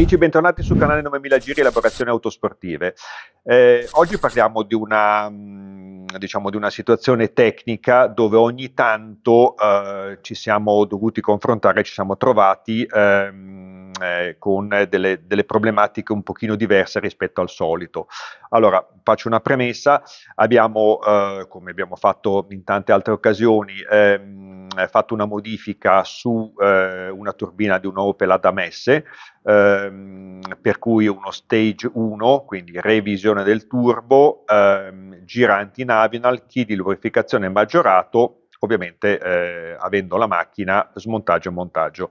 Amici, bentornati sul canale 9000 Giri Elaborazioni Autosportive. Eh, oggi parliamo di una, mm, diciamo, di una, situazione tecnica dove ogni tanto eh, ci siamo dovuti confrontare, ci siamo trovati ehm, eh, con delle, delle, problematiche un pochino diverse rispetto al solito. Allora, faccio una premessa, abbiamo, eh, come abbiamo fatto in tante altre occasioni, ehm, fatto una modifica su eh, una turbina di un'Opel ad Amesse, ehm, per cui uno stage 1, quindi revisione del turbo, ehm, giranti navinal, chi di lubrificazione maggiorato, ovviamente eh, avendo la macchina smontaggio e montaggio.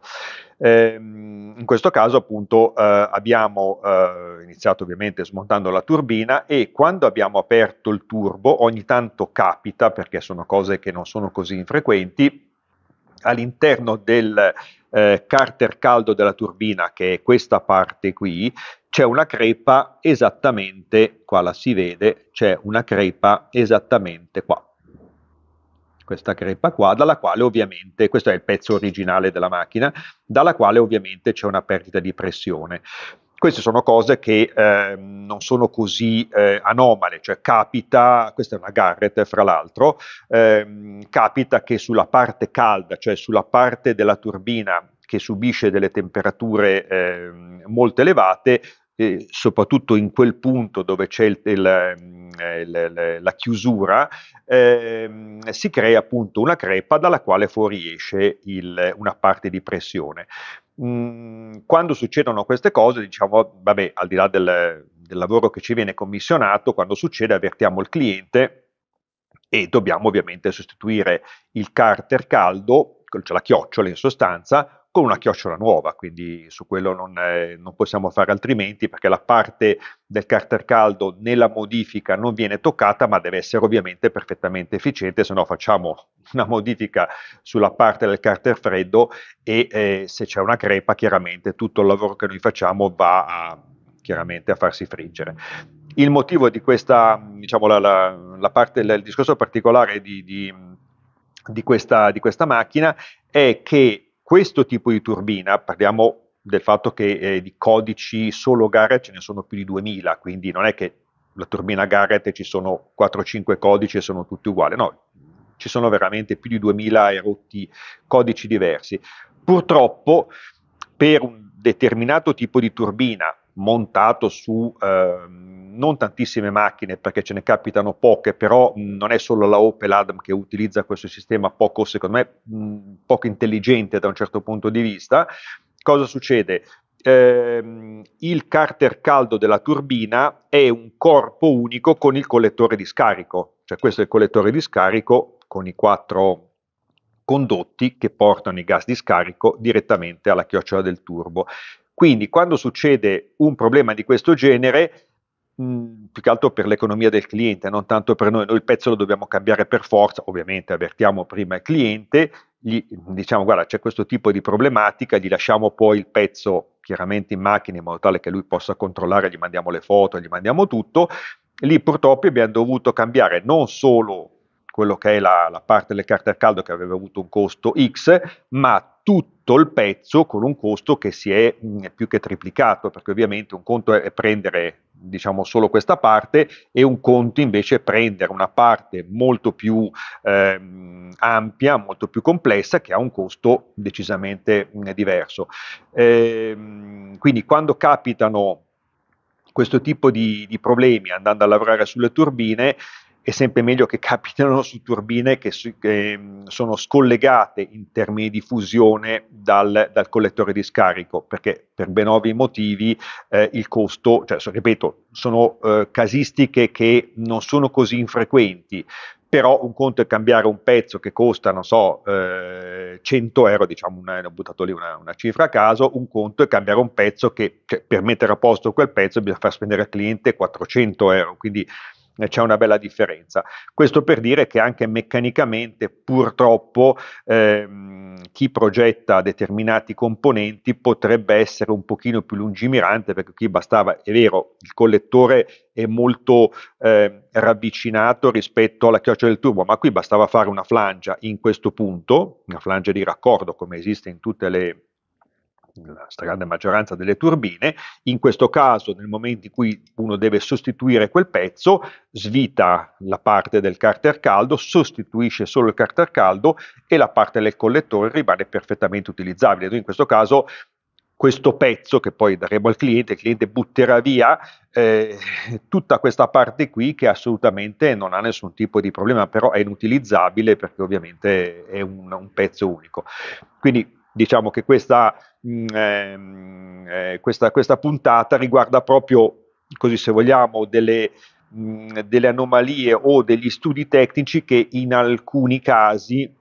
Eh, in questo caso appunto eh, abbiamo eh, iniziato ovviamente smontando la turbina e quando abbiamo aperto il turbo ogni tanto capita perché sono cose che non sono così infrequenti all'interno del eh, carter caldo della turbina, che è questa parte qui, c'è una crepa esattamente, qua la si vede, c'è una crepa esattamente qua. Questa crepa qua, dalla quale ovviamente, questo è il pezzo originale della macchina, dalla quale ovviamente c'è una perdita di pressione. Queste sono cose che eh, non sono così eh, anomale, cioè capita, questa è una Garrett fra l'altro, ehm, capita che sulla parte calda, cioè sulla parte della turbina che subisce delle temperature eh, molto elevate, soprattutto in quel punto dove c'è il, il, il, la chiusura, eh, si crea appunto una crepa dalla quale fuoriesce una parte di pressione. Mm, quando succedono queste cose, diciamo, vabbè, al di là del, del lavoro che ci viene commissionato, quando succede avvertiamo il cliente e dobbiamo ovviamente sostituire il carter caldo, cioè la chiocciola in sostanza, con una chiocciola nuova, quindi su quello non, eh, non, possiamo fare altrimenti perché la parte del carter caldo nella modifica non viene toccata ma deve essere ovviamente perfettamente efficiente, se no facciamo una modifica sulla parte del carter freddo e eh, se c'è una crepa chiaramente tutto il lavoro che noi facciamo va a, chiaramente a farsi friggere. Il motivo di questa, diciamo, la, la, la parte, del discorso particolare di, di, di, questa, di questa macchina è che questo tipo di turbina, parliamo del fatto che eh, di codici solo Garrett ce ne sono più di 2000, quindi non è che la turbina Garrett ci sono 4-5 codici e sono tutti uguali, no, ci sono veramente più di 2000 erotti codici diversi. Purtroppo per un determinato tipo di turbina montato su eh, non tantissime macchine perché ce ne capitano poche, però non è solo la Opel Adam che utilizza questo sistema poco, secondo me, mh, poco intelligente da un certo punto di vista. Cosa succede? Eh, il carter caldo della turbina è un corpo unico con il collettore di scarico, cioè questo è il collettore di scarico con i quattro condotti che portano i gas di scarico direttamente alla chiocciola del turbo. Quindi quando succede un problema di questo genere, mh, più che altro per l'economia del cliente, non tanto per noi, noi il pezzo lo dobbiamo cambiare per forza, ovviamente avvertiamo prima il cliente, gli diciamo guarda c'è questo tipo di problematica, gli lasciamo poi il pezzo chiaramente in macchina in modo tale che lui possa controllare, gli mandiamo le foto, gli mandiamo tutto. Lì purtroppo abbiamo dovuto cambiare non solo quello che è la, la parte delle carte a caldo che aveva avuto un costo X, ma tutto tutto il pezzo con un costo che si è mh, mm, più che triplicato, perché ovviamente un conto è prendere diciamo solo questa parte e un conto invece è prendere una parte molto più eh, ampia, molto più complessa che ha un costo decisamente mh, mm, diverso. Eh, quindi quando capitano questo tipo di, di problemi andando a lavorare sulle turbine, è sempre meglio che capitano su turbine che, su, che mm, sono scollegate in termini di fusione dal, dal, collettore di scarico, perché per ben ovvi motivi eh, il costo, cioè, ripeto, sono eh, casistiche che non sono così infrequenti, però un conto è cambiare un pezzo che costa, non so, eh, 100 euro, diciamo, una, ho buttato lì una, una, cifra a caso, un conto è cambiare un pezzo che, che cioè, per mettere a posto quel pezzo bisogna far spendere al cliente 400 euro, quindi eh, c'è una bella differenza. Questo per dire che anche meccanicamente purtroppo ehm, chi progetta determinati componenti potrebbe essere un pochino più lungimirante perché qui bastava, è vero, il collettore è molto eh, ravvicinato rispetto alla chioccia del turbo, ma qui bastava fare una flangia in questo punto, una flangia di raccordo come esiste in tutte le la stragrande maggioranza delle turbine, in questo caso nel momento in cui uno deve sostituire quel pezzo, svita la parte del carter caldo, sostituisce solo il carter caldo e la parte del collettore rimane perfettamente utilizzabile. In questo caso questo pezzo che poi daremo al cliente, il cliente butterà via eh, tutta questa parte qui che assolutamente non ha nessun tipo di problema, però è inutilizzabile perché ovviamente è un, un pezzo unico. Quindi diciamo che questa, mh, mm, ehm, eh, questa, questa puntata riguarda proprio, così se vogliamo, delle, mh, mm, delle anomalie o degli studi tecnici che in alcuni casi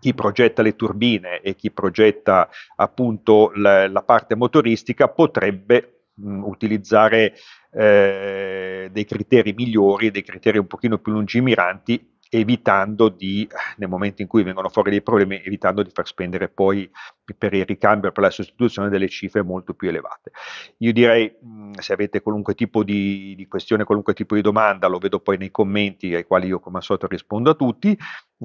chi progetta le turbine e chi progetta appunto la, la parte motoristica potrebbe mh, mm, utilizzare eh, dei criteri migliori, dei criteri un pochino più lungimiranti evitando di, nel momento in cui vengono fuori dei problemi, evitando di far spendere poi per il ricambio per la sostituzione delle cifre molto più elevate. Io direi, mm, se avete qualunque tipo di, di questione, qualunque tipo di domanda, lo vedo poi nei commenti ai quali io come al solito rispondo a tutti,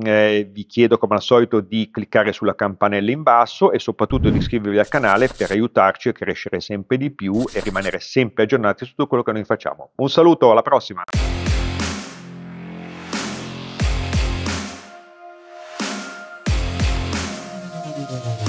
eh, vi chiedo come al solito di cliccare sulla campanella in basso e soprattutto di iscrivervi al canale per aiutarci a crescere sempre di più e rimanere sempre aggiornati su tutto quello che noi facciamo. Un saluto, alla prossima! Mm-hmm.